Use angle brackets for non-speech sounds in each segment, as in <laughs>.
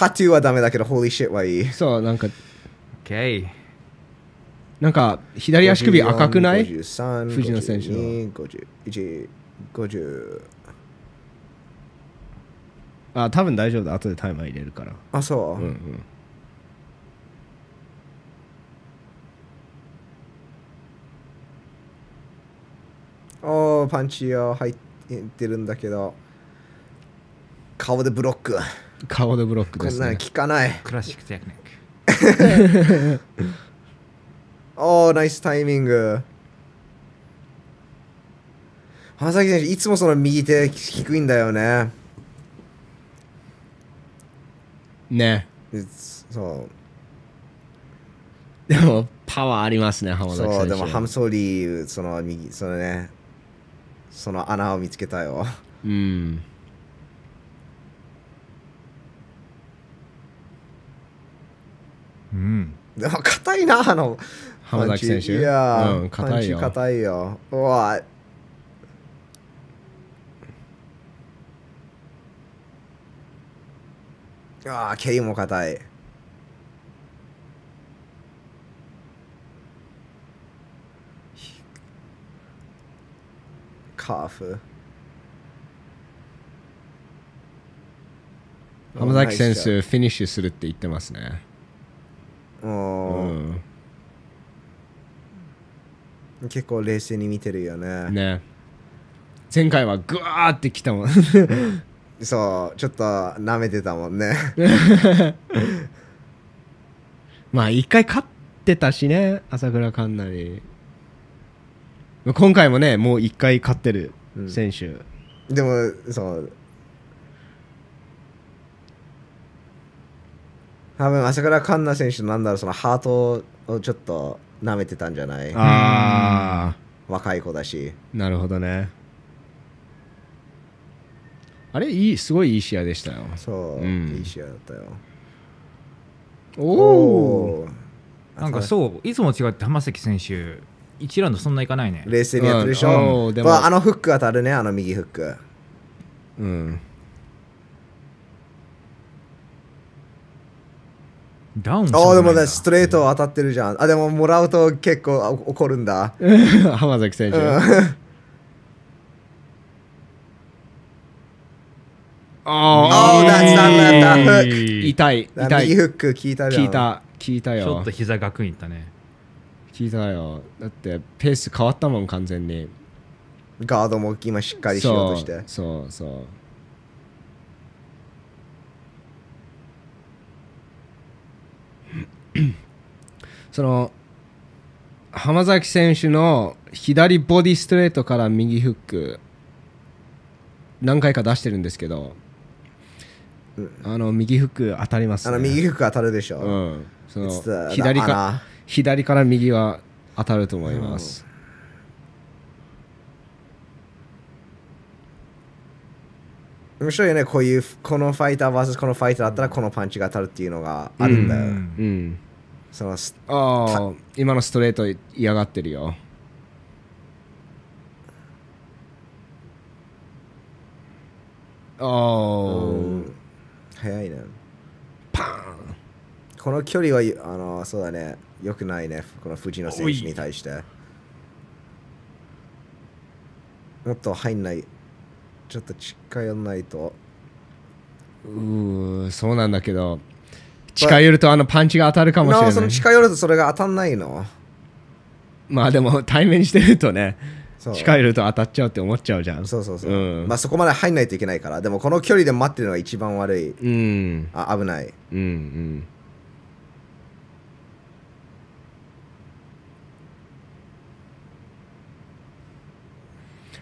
タトゥーはダメだけど、ホーリーシッはいい。そう、なんか、OK。なんか、左足首赤くない藤野選手の。51、50。あ、多分大丈夫だ。後でタイマー入れるから。あ、そう。うんうん。おーパンチを入ってるんだけど顔でブロック顔のブロックですね聞かないクラシックテクニック <laughs> おーナイスタイミング浜崎選手いつもその右手低いんだよねねそうでもパワーありますね浜崎選手そうでもハムソーリーその右そのねその穴を見つけたようんうんでも硬いなあの浜崎選手いやうん硬いよ硬いようわああ蹴りも硬いカーフ浜崎選手フィニッシュするって言ってますねうん結構冷静に見てるよねね前回はグワーってきたもん <laughs> そうちょっと舐めてたもんね <laughs> まあ一回勝ってたしね朝倉環奈に今回もねもう一回勝ってる選手、うん、でもそう多分朝倉環奈選手のなんだろうそのハートをちょっと舐めてたんじゃないああ若い子だしなるほどねあれいいすごいいい試合でしたよそう、うん、いい試合だったよおおなんかそういつも違って浜崎選手1ラウンドそんないかないね冷静にやってるでしょ、うん、まあ、あのフック当たるねあの右フックうんダウンああ、でもね、ストレート当たってるじゃん。あ、でももらうと結構怒るんだ。<laughs> 浜崎選手。うん、ああ、that's not t h 痛い。痛い。フック聞いたじゃん。聞いた。聞いたよ。ちょっと膝がくんいったね。聞いたよ。だってペース変わったもん、完全に。ガードも今しっかりしようとして。そうそう。そう <clears throat> その浜崎選手の左ボディストレートから右フック何回か出してるんですけど、うん、あの右フック当たります、ね、あの右フック当たるでしょ、うん、その左か左から右は当たると思います、うん、面白いよねこういうこのファイター VS このファイターだったらこのパンチが当たるっていうのがあるんだよ、うん、うんそあ今のストレート嫌がってるよああ、早いねパーンこの距離はあのそうだねよくないねこの藤野選手に対してもっと入んないちょっと近寄らないとうーそうなんだけど近寄るとあのパンチが当たるかもしれない。その近寄るとそれが当たんないの。まあでも対面してるとね、近寄ると当たっちゃうって思っちゃうじゃん。そうそうそう。うん、まあそこまで入んないといけないから、でもこの距離で待ってるのが一番悪い。うん。あ、危ない。うんうん。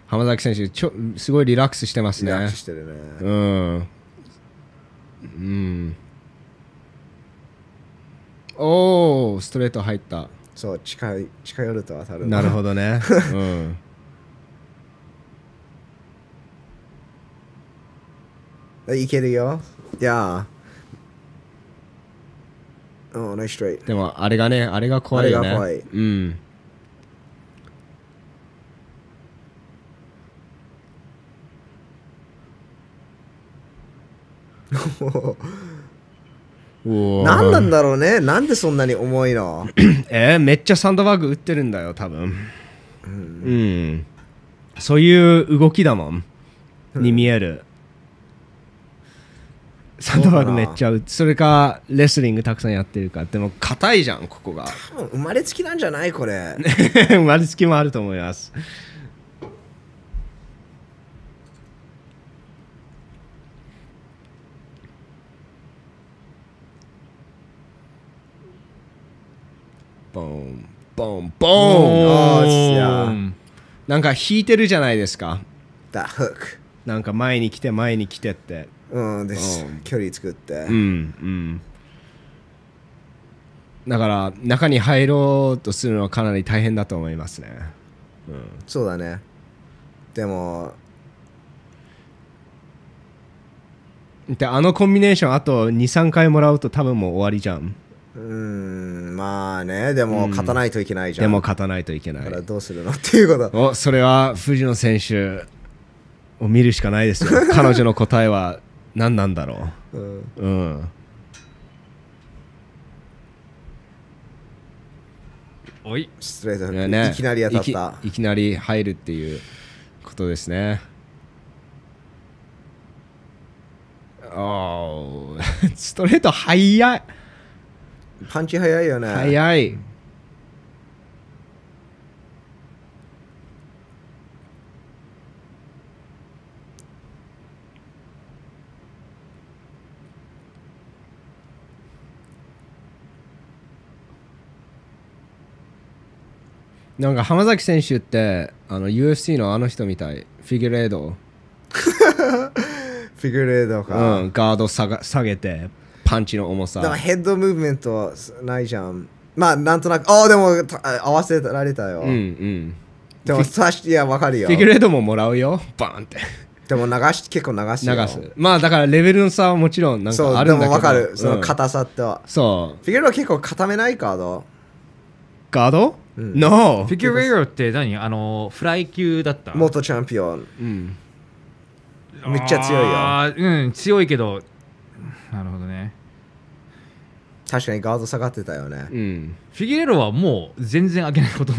浜崎選手ちょすごいリラックスしてますね。リラックスしてるね。うん。うん。おおストレート入ったそう近い近寄ると当たるなるほどね、<laughs> うん、いけるよ。いや。おナイストレート。でも、あれがね、あれが怖いよね。あれが怖い。うん。<laughs> 何なんだろうねなんでそんなに重いの <clears throat> えー、めっちゃサンドバッグ打ってるんだよ多分、うん、うん、そういう動きだもん、に見えるサンドバッグめっちゃ打つそれかレスリングたくさんやってるかでも硬いじゃんここが多分生まれつきなんじゃないこれ <laughs> 生まれつきもあると思いますボンボンボンよしゃなんか弾いてるじゃないですか That hook なんか前に来て前に来てってうんです距離作って、うんうんだから中に入ろうとするのはかなり大変だと思いますねそうだねでもであのコンビネーションあと23回もらうと多分もう終わりじゃんうーんまあねでも勝たないといけないじゃん、でも勝たないといけないだからどうするのっていうことおそれは藤野選手を見るしかないですよ <laughs> 彼女の答えは何なんだろう、うん、うんおいストレーね、いきなり当たったいきなり入るっていうことですねああ <laughs> ストレート早いパンチ早いよね。早い。なんか浜崎選手ってあの UFC のあの人みたいフィギュレード <laughs> フィギュレードか、うん、ガード下が下げてパンチの重さヘッドムーブメントないじゃんまあなんとなくああでも合わせられたよ、うんうんでもさしいや分かるよフィギュレードももらうよバンってでも流し結構流す流すまあだからレベルの差はもちろんなんかあるんだけどそうでもわかる、その硬さとそうフィギュレード結構固めないカードガード、うん、?No! フィギュレードって何あのフライ級だった元チャンピオン、うん、めっちゃ強いよあうん強いけどなるほどね確かにガード下がってたよね、うん、フィギレロはもう全然開けないこと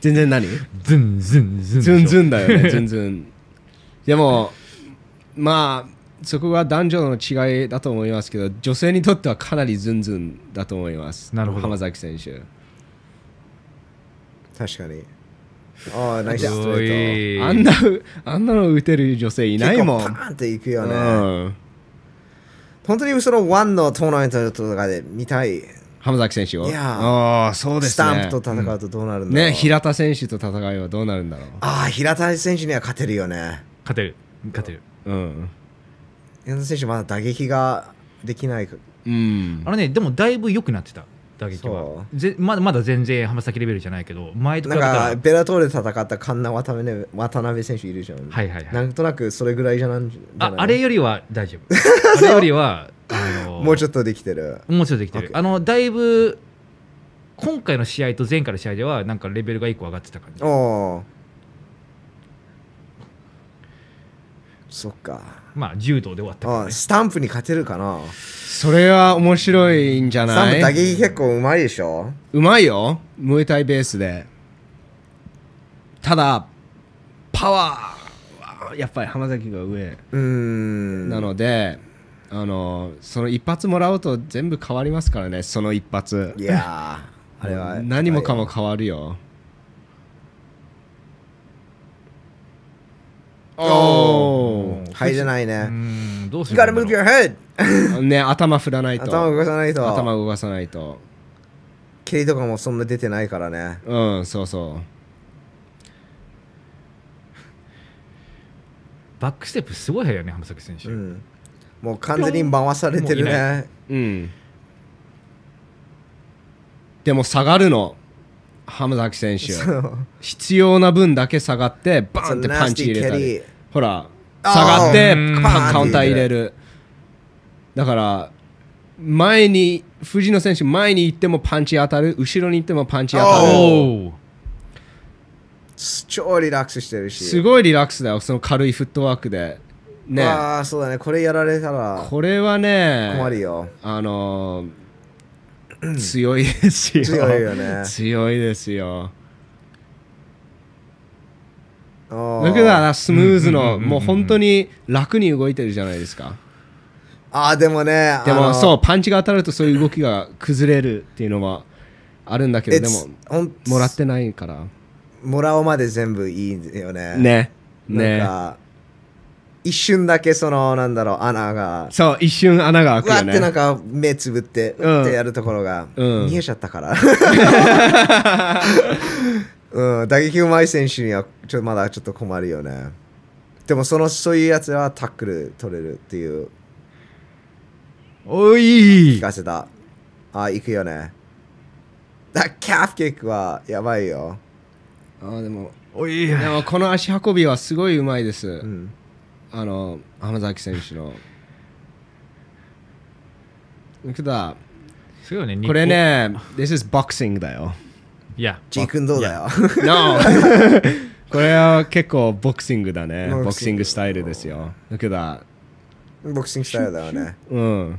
全然何ズンズンズンズンズンだよねズンズンでもまあそこが男女の違いだと思いますけど女性にとってはかなりズンズンだと思いますなるほど浜崎選手確かにああナイスストレートあんなあんなの打てる女性いないもんパーンっていくよね、うん本当にそのワンのトーナメントとかで見たい。浜崎選手をいやあそうです、ね、スタンプと戦うとどうなるんだろう、うん、ね平田選手と戦いはどうなるんだろうああ平田選手には勝てるよね勝てる勝てるうん平田選手まだ打撃ができないうんあのねでもだいぶ良くなってた打撃はぜまだまだ全然浜崎レベルじゃないけど前とかべたらベラトールで戦った神田渡辺渡辺選手いるじゃん、はいはいはい、なんとなくそれぐらいじゃなんああれよりは大丈夫 <laughs> あれよりはあのもうちょっとできてるもうちょっとできてる、あのだいぶ今回の試合と前回の試合ではなんかレベルが1個上がってた感じああそっかまあ柔道で終わったからね、スタンプに勝てるかなそれは面白いんじゃないスタンプ打撃結構うまいでしょうまいよムエタイベースでただパワーはやっぱり浜崎が上なのであのその一発もらうと全部変わりますからねその一発いや <laughs> あれは何もかも変わるよおお入れないね。どうする You gotta move your head! <laughs> ね、頭振らないと。頭動かさないと。頭動かさないと。蹴りとかもそんな出てないからね。うん、そうそう。バックステップすごい速いよね、浜崎選手、うん。もう完全に回されてるね。いいうん。でも下がるの。浜崎選手必要な分だけ下がってバンってパンチ入れたりほら下がってカウンター入れるだから前に藤野選手前に行ってもパンチ当たる後ろに行ってもパンチ当たる超リラックスしてるしすごいリラックスだよその軽いフットワークでねああそうだねこれやられたらこれはね困るよあのー、<clears throat> 強いですよ強いよね <laughs> 強いですよだけスムーズのもう本当に楽に動いてるじゃないですかああでもねでもそうパンチが当たるとそういう動きが崩れるっていうのはあるんだけどでももらってないからもらうまで全部いいよねねねなん一瞬だけそのなんだろう穴がそう一瞬穴が開くよ、ね、わってなんか目つぶって、うん、ってやるところが、うん、見えちゃったから <laughs> うん、打撃うまい選手にはちょまだちょっと困るよね。でもそのそういうやつはタックル取れるっていう。おい聞かせた。あ、行くよね。だキャフキックはやばいよ。あでも、おいでもこの足運びはすごいうまいです。うん、あの、浜崎選手の。すごいね、これね、This is boxing だよ。いや、a h 君どうだよ。<laughs> No! これは結構ボクシングだね。ボクシングスタイルですよ。だけど、ボクシングスタイルだよね。うん。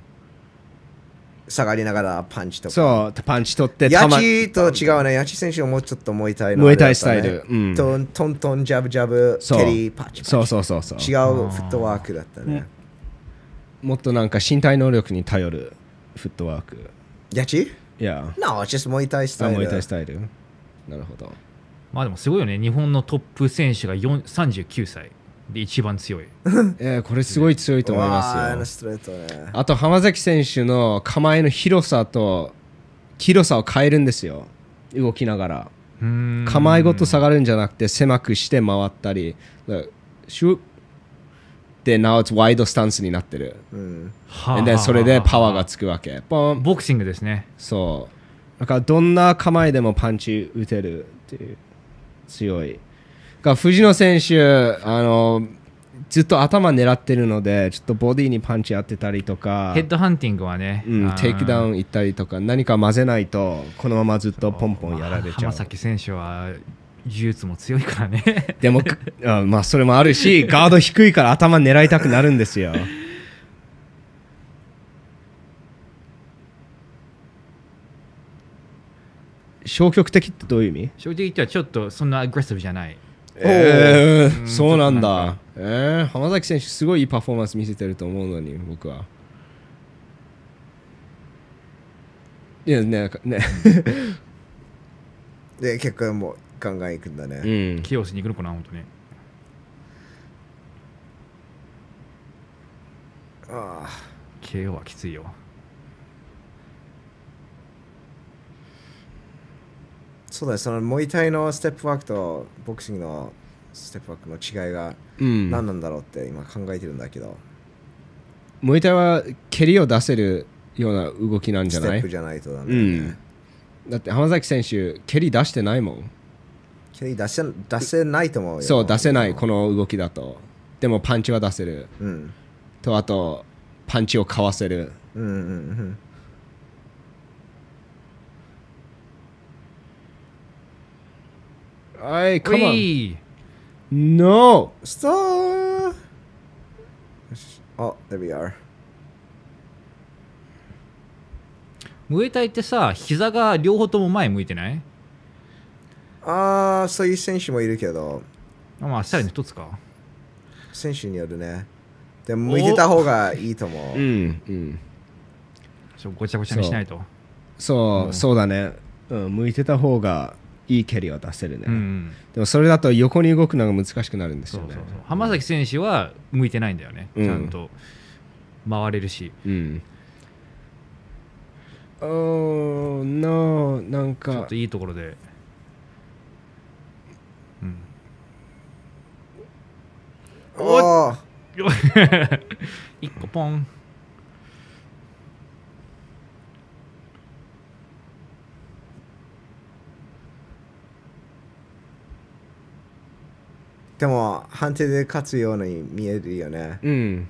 下がりながらパンチとか。そう、パンチ取って、ヤチと違うね。ヤチ選手はもうちょっと燃えたい燃えたいスタイル。トントンジャブジャブ、蹴り、パチパチ。そうそうそうそう。違うフットワークだったね。もっとなんか身体能力に頼るフットワーク。ヤチ Yeah. No, it's just Muay Thai style. Muay Thai style. なるほど。まあでもすごいよね。日本のトップ選手が4 39歳で一番強い。<laughs> えこれすごい強いと思いますよ。ね、あと浜崎選手の構えの広さと広さを変えるんですよ。動きながら。構えごと下がるんじゃなくて狭くして回ったり。シュってなおワイドスタンスになってる、うん、でそれでパワーがつくわけボクシングですねそうだからどんな構えでもパンチ打てるっていう強いが藤野選手あのずっと頭狙ってるのでちょっとボディにパンチ当てたりとかヘッドハンティングはね、うん、テイクダウン行ったりとか何か混ぜないとこのままずっとポンポンやられちゃう浜崎選手は術も強いからねでもあ <laughs> まあそれもあるしガード低いから頭狙いたくなるんですよ消極的ってどういう意味消極的ってはちょっとそんなアグレッシブじゃないえー、そうなんだなんえー、浜崎選手すごいいいパフォーマンス見せてると思うのに僕はいやねねね結果もうガンガンいくんだね、うん、しに行くのかな本当にああ KO はきついよそうだねそのモイタイのステップワークとボクシングのステップワークの違いが何なんだろうって今考えてるんだけど、モイタイは蹴りを出せるような動きなんじゃないステップじゃないとだね、うん、だって浜崎選手蹴り出してないもん出せ出せないと思うそう出せないこの動きだとでもパンチは出せる、うん、とあとパンチをかわせる、うんうんうんはい、come on. No! s t o あ there we are. ムエタイってさ、膝が両方とも前向いてないああ、そういう選手もいるけど。まあ、明日に一つか。選手によるね。でも、向いてた方がいいと思う。うん、うん。ちょごちゃごちゃにしないと。そう、うん、そうだね。うん、向いてた方がいい蹴りは出せるね、うんでもそれだと横に動くのが難しくなるんですよね浜崎選手は向いてないんだよね、うん、ちゃんと回れるしうんおー、no、なんかちょっといいところでよ一個ポンでも判定で勝つように見えるよねうん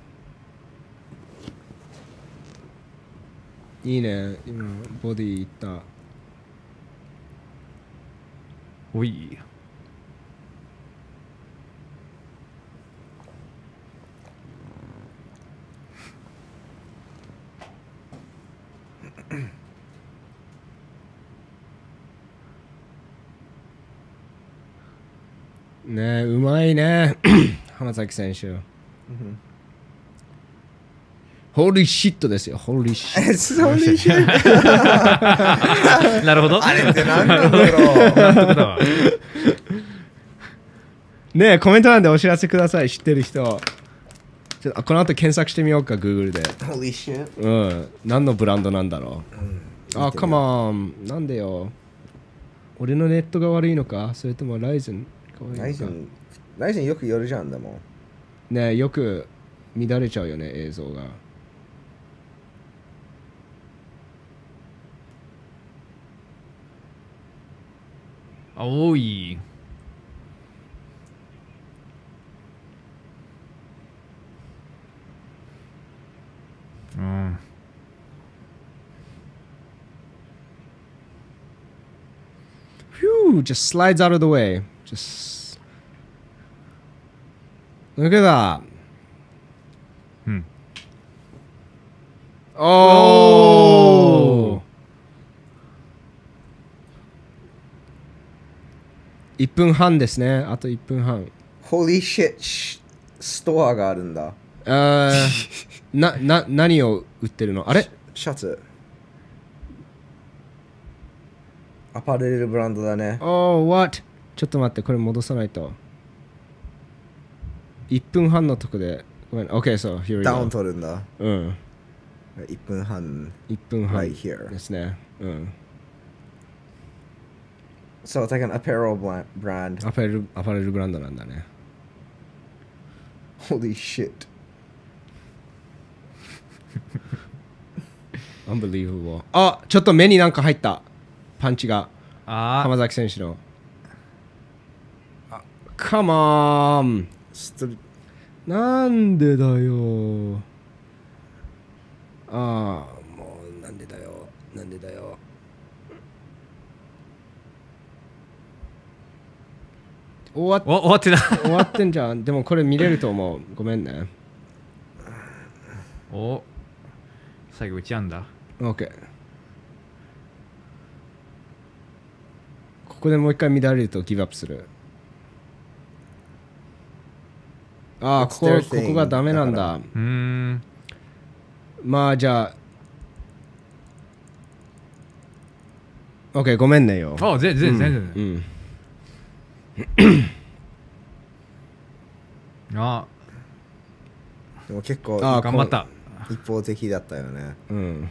いいね今ボディいったおいねうまいね <clears throat> 浜崎選手、ホーリーシットですよホーリーシットなるほどあれって何なんだろう <laughs> ねコメント欄でお知らせください知ってる人ちょっとこの後検索してみようか Google でホーリーシットうん何のブランドなんだろう、うん、あカモンなんでよ俺のネットが悪いのかそれともライズンナイスンナイスンよくよるじゃんだもんねよく乱れちゃうよね映像があ多いうんフュー just slides out of the way です。抜けた。うん。おお。1分半ですね。あと1分半。Holy shit! ストアがあるんだ。あ <laughs> な、な、何を売ってるのあれシャツ。アパレルブランドだね。Oh, what? ちょっと待ってこれ戻さないと1分半のとこでごめん OK so here w ダウン取るんだうん1分半1分半 right here ですねうん So it's like an apparel brand アパレルアパレルブランドなんだね Holy shit <laughs> Unbelievable あちょっと目になんか入ったパンチが浜崎選手のカモンなんでだよああもうなんでだよなんでだよ終わっ終わってな終わってんじゃんでもこれ見れると思うごめんねお最後打ちうんだケーここでもう一回乱れるとギブアップするああここここがダメなんだうんまあじゃあ OK ごめんねよあ全然全然、うんうん、あでも結構あ頑張った一方的だったよねうん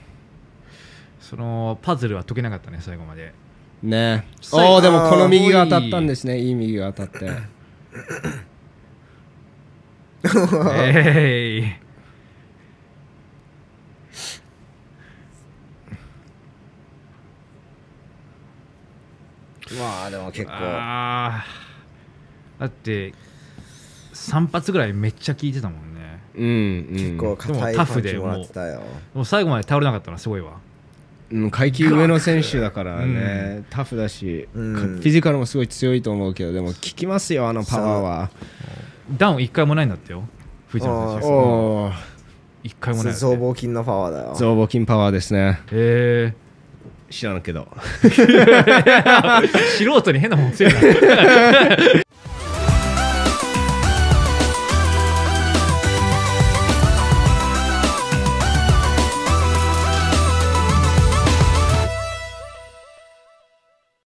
そのパズルは解けなかったね最後までねおおでもこの右が当たったんですねいい右が当たって <laughs> えい <laughs> まあでも結構あだって3発ぐらいめっちゃ効いてたもんねうん、うん、結構硬いタフでパンチもらってたよもう最後まで倒れなかったのはすごいわう階級上の選手だからね、タフだし、うんフィジカルもすごい強いと思うけどでも効きますよあのパワーはダウン1回もないんだってよ藤野選手回もない増毛筋のパワーだよ増毛筋パワーですねへえ知らんけど <laughs> 素人に変なもんせえな